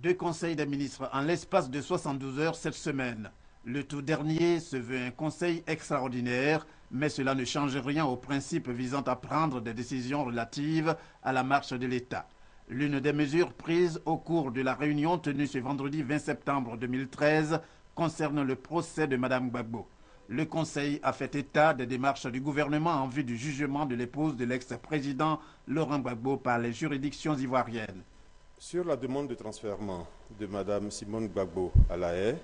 Deux conseils des ministres en l'espace de 72 heures cette semaine. Le tout dernier se veut un conseil extraordinaire, mais cela ne change rien aux principes visant à prendre des décisions relatives à la marche de l'État. L'une des mesures prises au cours de la réunion tenue ce vendredi 20 septembre 2013 concerne le procès de Mme Gbagbo. Le Conseil a fait état des démarches du gouvernement en vue du jugement de l'épouse de l'ex-président Laurent Gbagbo par les juridictions ivoiriennes. Sur la demande de transfert de Mme Simone Gbagbo à la haie,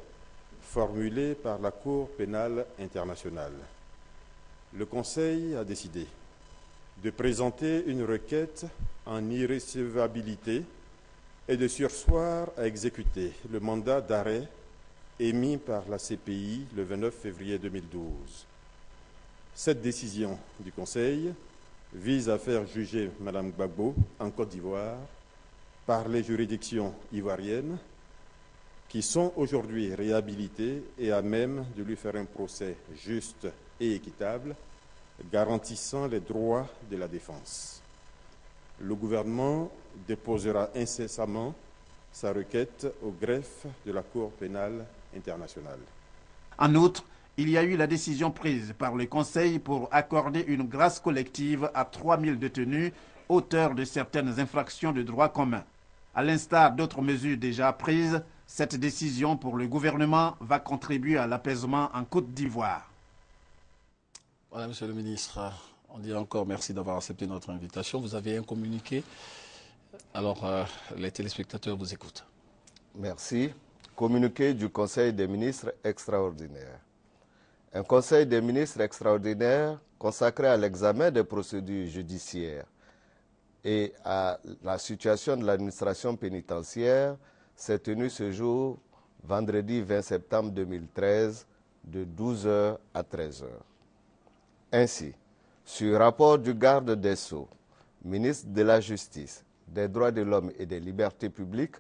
formulée par la Cour pénale internationale, le Conseil a décidé de présenter une requête en irrécevabilité et de sursoir à exécuter le mandat d'arrêt émis par la CPI le 29 février 2012. Cette décision du Conseil vise à faire juger Mme Gbagbo en Côte d'Ivoire par les juridictions ivoiriennes qui sont aujourd'hui réhabilitées et à même de lui faire un procès juste et équitable, garantissant les droits de la défense. Le gouvernement déposera incessamment sa requête au greffe de la Cour pénale internationale. En outre, il y a eu la décision prise par le Conseil pour accorder une grâce collective à 3000 détenus auteurs de certaines infractions de droit commun. À l'instar d'autres mesures déjà prises, cette décision pour le gouvernement va contribuer à l'apaisement en Côte d'Ivoire. Voilà, Monsieur le Ministre, on dit encore merci d'avoir accepté notre invitation. Vous avez un communiqué. Alors, euh, les téléspectateurs vous écoutent. Merci. Communiqué du Conseil des ministres extraordinaire. Un Conseil des ministres extraordinaire consacré à l'examen des procédures judiciaires et à la situation de l'administration pénitentiaire s'est tenue ce jour, vendredi 20 septembre 2013, de 12h à 13h. Ainsi, sur rapport du garde des Sceaux, ministre de la Justice, des droits de l'homme et des libertés publiques,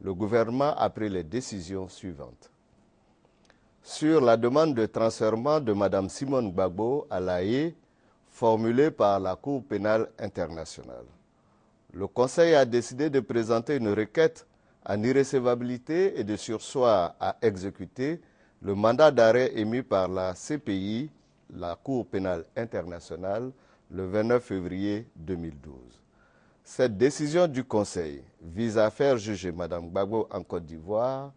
le gouvernement a pris les décisions suivantes. Sur la demande de transfert de Mme Simone Gbagbo à l'AIE, formulée par la Cour pénale internationale le Conseil a décidé de présenter une requête en irrécevabilité et de sursoir à exécuter le mandat d'arrêt émis par la CPI, la Cour pénale internationale, le 29 février 2012. Cette décision du Conseil vise à faire juger Mme Gbagbo en Côte d'Ivoire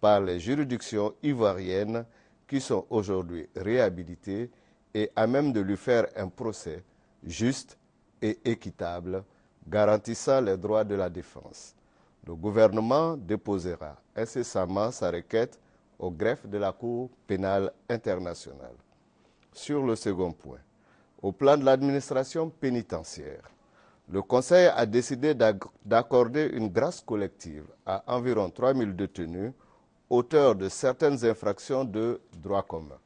par les juridictions ivoiriennes qui sont aujourd'hui réhabilitées et à même de lui faire un procès juste et équitable garantissant les droits de la défense. Le gouvernement déposera incessamment sa requête au greffe de la Cour pénale internationale. Sur le second point, au plan de l'administration pénitentiaire, le Conseil a décidé d'accorder une grâce collective à environ 3000 détenus auteurs de certaines infractions de droit commun.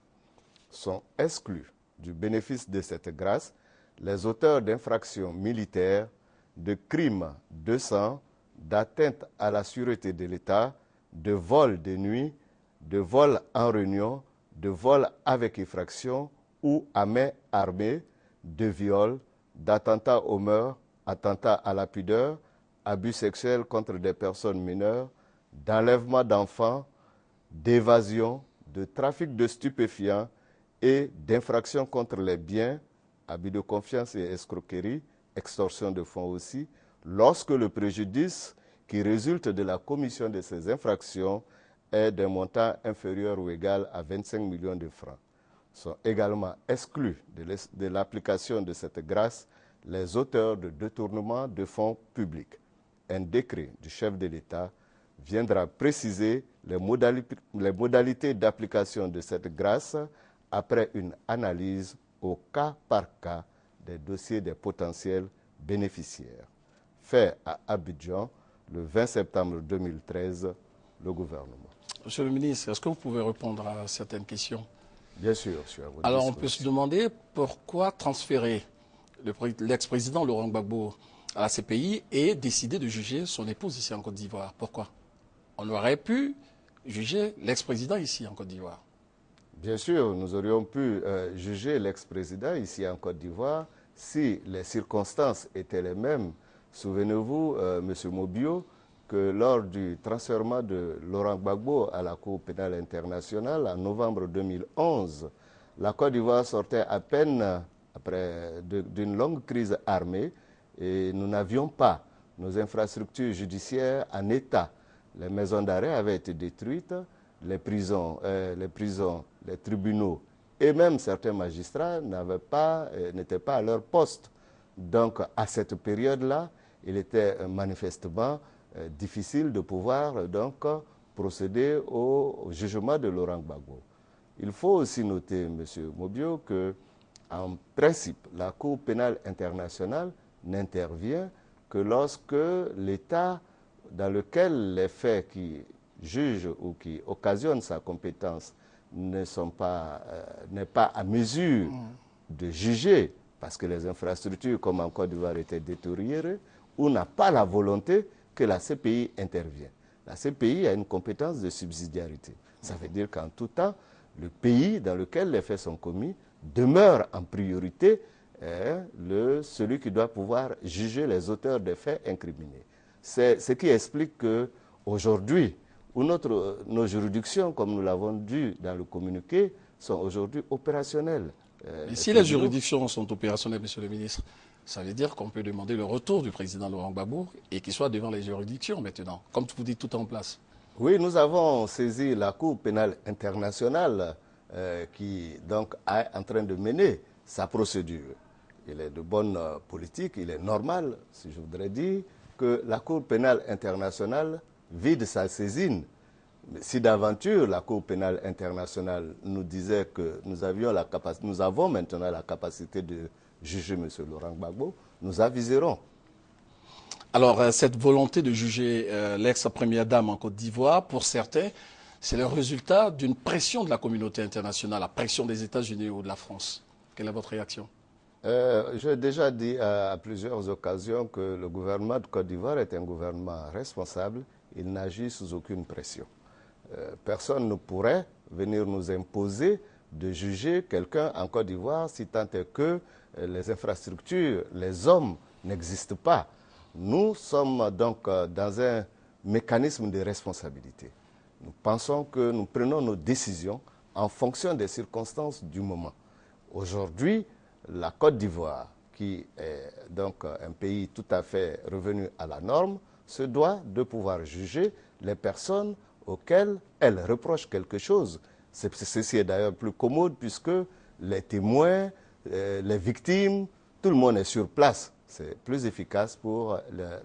Sont exclus du bénéfice de cette grâce les auteurs d'infractions militaires de crimes de sang, d'atteinte à la sûreté de l'État, de vol de nuit, de vol en réunion, de vol avec effraction ou à main armée, de viol, d'attentat aux mœurs, attentat à la pudeur, abus sexuels contre des personnes mineures, d'enlèvement d'enfants, d'évasion, de trafic de stupéfiants et d'infractions contre les biens, abus de confiance et escroquerie, extorsion de fonds aussi, lorsque le préjudice qui résulte de la commission de ces infractions est d'un montant inférieur ou égal à 25 millions de francs. Sont également exclus de l'application de cette grâce les auteurs de détournement de fonds publics. Un décret du chef de l'État viendra préciser les, les modalités d'application de cette grâce après une analyse au cas par cas des dossiers des potentiels bénéficiaires. Fait à Abidjan le 20 septembre 2013, le gouvernement. Monsieur le ministre, est-ce que vous pouvez répondre à certaines questions Bien sûr, monsieur. Alors on peut se demander pourquoi transférer l'ex-président Laurent Gbagbo à la pays et décider de juger son épouse ici en Côte d'Ivoire. Pourquoi On aurait pu juger l'ex-président ici en Côte d'Ivoire. Bien sûr, nous aurions pu euh, juger l'ex-président ici en Côte d'Ivoire, si les circonstances étaient les mêmes, souvenez-vous, Monsieur M. Mobio, que lors du transfert de Laurent Gbagbo à la Cour pénale internationale en novembre 2011, la Côte d'Ivoire sortait à peine euh, après d'une longue crise armée et nous n'avions pas nos infrastructures judiciaires en état. Les maisons d'arrêt avaient été détruites, les prisons, euh, les tribunaux et même certains magistrats euh, n'étaient pas à leur poste. Donc à cette période-là, il était euh, manifestement euh, difficile de pouvoir donc procéder au jugement de Laurent Gbagbo. Il faut aussi noter, M. Mobio, que en principe, la Cour pénale internationale n'intervient que lorsque l'État dans lequel les faits qui jugent ou qui occasionnent sa compétence ne sont pas, euh, n'est pas à mesure de juger, parce que les infrastructures, comme en Côte d'Ivoire, étaient détériorées, ou n'a pas la volonté que la CPI intervienne. La CPI a une compétence de subsidiarité. Ça veut dire qu'en tout temps, le pays dans lequel les faits sont commis demeure en priorité hein, le, celui qui doit pouvoir juger les auteurs des faits incriminés. C'est ce qui explique qu'aujourd'hui, où euh, nos juridictions, comme nous l'avons dit dans le communiqué, sont aujourd'hui opérationnelles. Euh, si les juridictions sont opérationnelles, Monsieur le ministre, ça veut dire qu'on peut demander le retour du président Laurent Gbagbo et qu'il soit devant les juridictions maintenant, comme vous dites, tout en place. Oui, nous avons saisi la Cour pénale internationale euh, qui donc est en train de mener sa procédure. Il est de bonne politique, il est normal, si je voudrais dire, que la Cour pénale internationale vide sa saisine, si d'aventure la Cour pénale internationale nous disait que nous, avions la nous avons maintenant la capacité de juger M. Laurent Gbagbo, nous aviserons. Alors, euh, cette volonté de juger euh, l'ex-première dame en Côte d'Ivoire, pour certains, c'est le résultat d'une pression de la communauté internationale, la pression des États-Unis ou de la France. Quelle est votre réaction euh, J'ai déjà dit à, plusieurs occasions que le gouvernement de Côte d'Ivoire est un gouvernement responsable il n'agit sous aucune pression. Euh, personne ne pourrait venir nous imposer de juger quelqu'un en Côte d'Ivoire si tant est que euh, les infrastructures, les hommes n'existent pas. Nous sommes donc euh, dans un mécanisme de responsabilité. Nous pensons que nous prenons nos décisions en fonction des circonstances du moment. Aujourd'hui, la Côte d'Ivoire, qui est donc un pays tout à fait revenu à la norme, se doit de pouvoir juger les personnes auxquelles elle reproche quelque chose. Ceci est d'ailleurs plus commode puisque les témoins, euh, les victimes, tout le monde est sur place. C'est plus efficace pour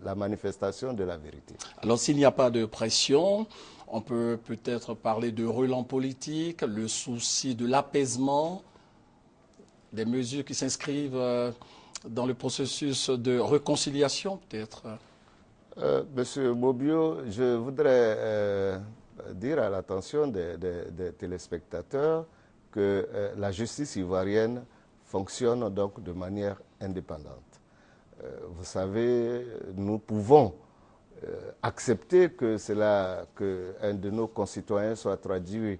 la manifestation de la vérité. Alors s'il n'y a pas de pression, on peut peut-être parler de relance politique, le souci de l'apaisement, des mesures qui s'inscrivent euh, dans le processus de réconciliation peut-être. Euh, monsieur Mobio, je voudrais euh, dire à l'attention des, téléspectateurs que euh, la justice ivoirienne fonctionne donc de manière indépendante. vous savez, nous pouvons accepter que cela, qu'un de nos concitoyens soit traduit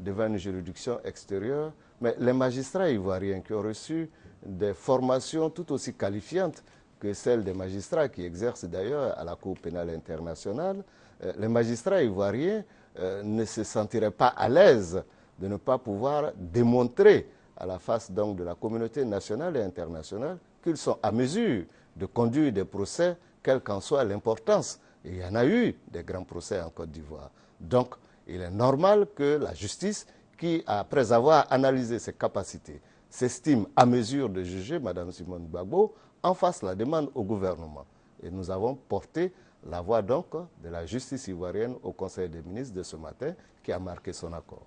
devant une juridiction extérieure, mais les magistrats ivoiriens qui ont reçu des formations tout aussi qualifiantes que celle des magistrats qui exercent d'ailleurs à la Cour pénale internationale, euh, les magistrats ivoiriens euh, ne se sentiraient pas à l'aise de ne pas pouvoir démontrer à la face donc de la communauté nationale et internationale qu'ils sont à mesure de conduire des procès, quelle qu'en soit l'importance. Il y en a eu des grands procès en Côte d'Ivoire. Donc, il est normal que la justice, qui, après avoir analysé ses capacités, s'estime à mesure de juger Mme Simone Gbagbo, en face la demande au gouvernement. Et nous avons porté la voix donc de la justice ivoirienne au Conseil des ministres de ce matin qui a marqué son accord.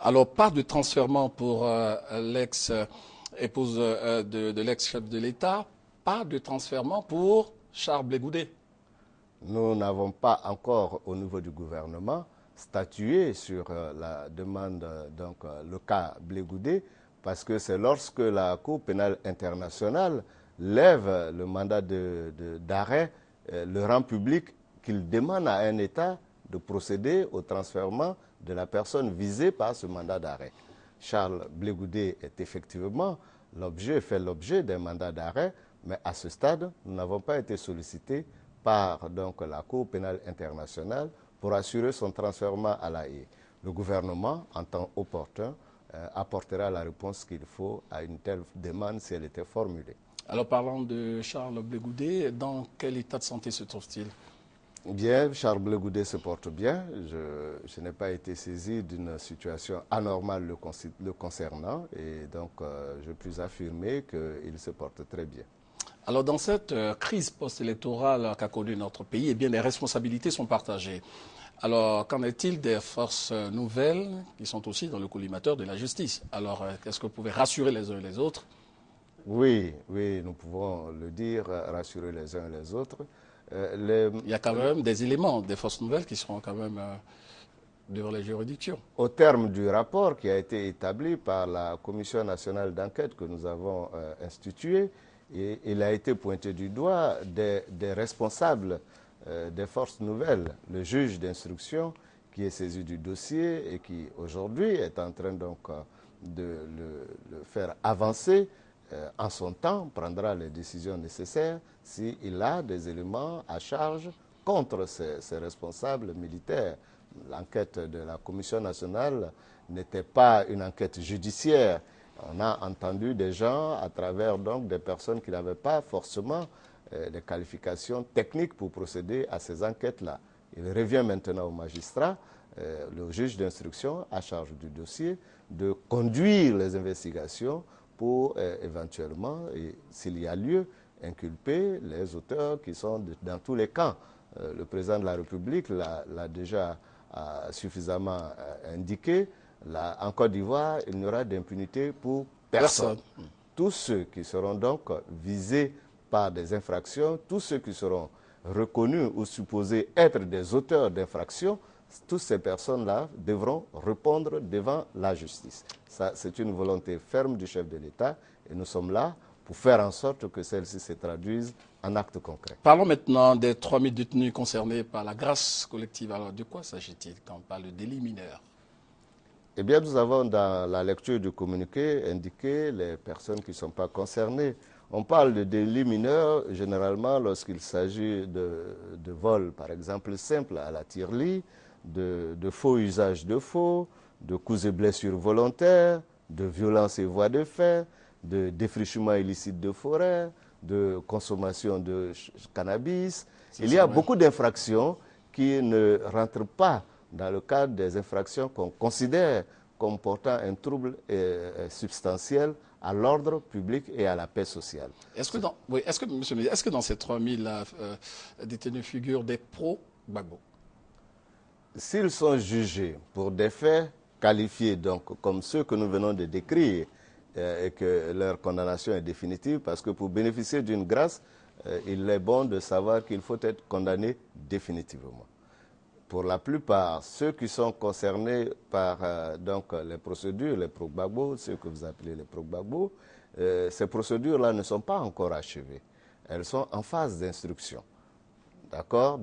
Alors, pas de transfert pour euh, l'ex-épouse euh, euh, de, l'ex-chef de l'État, pas de transfert pour Charles Blégoudé. Nous n'avons pas encore, au niveau du gouvernement, statué sur la demande, donc le cas Blégoudé, parce que c'est lorsque la Cour pénale internationale lève le mandat d'arrêt, euh, le rend public, qu'il demande à un État de procéder au transfert de la personne visée par ce mandat d'arrêt. Charles Blégoudé est effectivement l'objet, fait l'objet d'un mandat d'arrêt, mais à ce stade, nous n'avons pas été sollicités par donc, la Cour pénale internationale pour assurer son transfert à la e. Le gouvernement, en temps opportun, euh, apportera la réponse qu'il faut à une telle demande si elle était formulée. Alors parlons de Charles Blegoudé. Dans quel état de santé se trouve-t-il eh Bien, Charles Blegoudé se porte bien. Je, n'ai pas été saisi d'une situation anormale le, concernant et donc euh, je puis affirmer qu'il se porte très bien. Alors dans cette euh, crise post-électorale qu'a connue notre pays, eh bien les responsabilités sont partagées. Alors, qu'en est-il des forces euh, nouvelles qui sont aussi dans le collimateur de la justice Alors, qu'est-ce que vous pouvez rassurer les uns et les autres oui, oui, nous pouvons le dire, rassurer les uns et les autres. Euh, il y a quand même des éléments, des forces nouvelles qui seront quand même euh, devant les juridictions. Au terme du rapport qui a été établi par la Commission nationale d'enquête que nous avons euh, institué, instituée, il a été pointé du doigt des, responsables des forces nouvelles, le juge d'instruction qui est saisi du dossier et qui aujourd'hui est en train donc de le faire avancer euh, en son temps, prendra les décisions nécessaires s'il a des éléments à charge contre ses responsables militaires. L'enquête de la Commission nationale n'était pas une enquête judiciaire. On a entendu des gens à travers donc des personnes qui n'avaient pas forcément euh, les qualifications techniques pour procéder à ces enquêtes-là. Il revient maintenant au magistrat, euh, le juge d'instruction à charge du dossier, de conduire les investigations ou euh, éventuellement, s'il y a lieu, inculper les auteurs qui sont dans tous les camps. Euh, le président de la République l'a déjà euh, suffisamment indiqué. en Côte d'Ivoire, il n'y aura d'impunité pour personne. Tous ceux qui seront donc visés par des infractions, tous ceux qui seront reconnus ou supposés être des auteurs d'infractions, toutes ces personnes-là devront répondre devant la justice. c'est une volonté ferme du chef de l'État et nous sommes là pour faire en sorte que celle-ci se traduise en actes concrets. Parlons maintenant des 3000 détenus concernés par la grâce collective. Alors, de quoi s'agit-il quand on parle de délit mineur Eh bien, nous avons dans la lecture du communiqué indiqué les personnes qui ne sont pas concernées. On parle de délits mineurs généralement lorsqu'il s'agit de, de vols, par exemple, simples à la tirelire, de, faux usages de faux, de coups et blessures volontaires, de violences et voies de fait, de défrichement illicite de forêt, de consommation de cannabis. Il y a beaucoup d'infractions qui ne rentrent pas dans le cadre des infractions qu'on considère comme portant un trouble euh, euh, substantiel à l'ordre public et à la paix sociale. Est-ce que, dans, est-ce que, est que dans ces 3000 euh, détenus figurent des pro gbagbo s'ils sont jugés pour des faits qualifiés donc comme ceux que nous venons de décrire euh, et que leur condamnation est définitive, parce que pour bénéficier d'une grâce, euh, il est bon de savoir qu'il faut être condamné définitivement. Pour la plupart, ceux qui sont concernés par euh, donc, les procédures, les progbabos, ceux que vous appelez les progbabos, ces procédures-là ne sont pas encore achevées. Elles sont en phase d'instruction. D'accord